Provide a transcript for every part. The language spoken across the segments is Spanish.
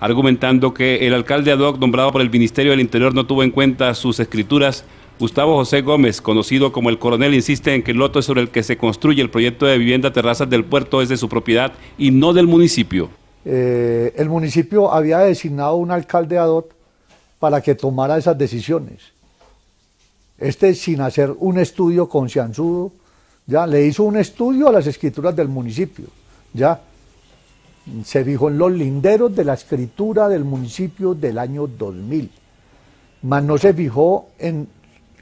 argumentando que el alcalde ad hoc nombrado por el Ministerio del Interior no tuvo en cuenta sus escrituras. Gustavo José Gómez, conocido como el coronel, insiste en que el loto sobre el que se construye el proyecto de vivienda terrazas del puerto es de su propiedad y no del municipio. Eh, el municipio había designado un alcalde ad hoc para que tomara esas decisiones. Este sin hacer un estudio concienzudo, ya le hizo un estudio a las escrituras del municipio, ya se fijó en los linderos de la escritura del municipio del año 2000, mas no se fijó en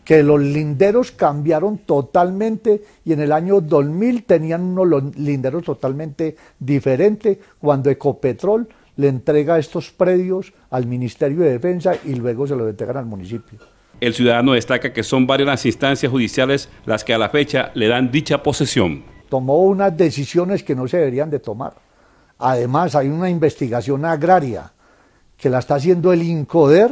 que los linderos cambiaron totalmente y en el año 2000 tenían unos linderos totalmente diferentes cuando Ecopetrol le entrega estos predios al Ministerio de Defensa y luego se los entregan al municipio. El ciudadano destaca que son varias las instancias judiciales las que a la fecha le dan dicha posesión. Tomó unas decisiones que no se deberían de tomar. Además, hay una investigación agraria que la está haciendo el INCODER,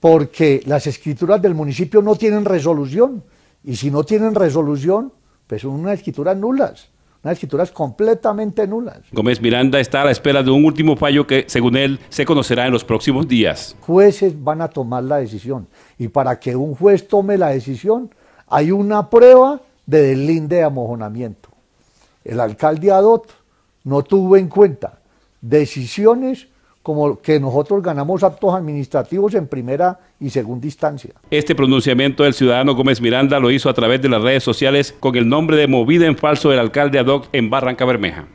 porque las escrituras del municipio no tienen resolución. Y si no tienen resolución, pues son unas escrituras nulas, unas escrituras completamente nulas. Gómez Miranda está a la espera de un último fallo que, según él, se conocerá en los próximos días. Jueces van a tomar la decisión. Y para que un juez tome la decisión, hay una prueba de deslinde de amojonamiento. El alcalde Adot no tuvo en cuenta decisiones como que nosotros ganamos actos administrativos en primera y segunda instancia. Este pronunciamiento del ciudadano Gómez Miranda lo hizo a través de las redes sociales con el nombre de movida en falso del alcalde hoc en Barranca Bermeja.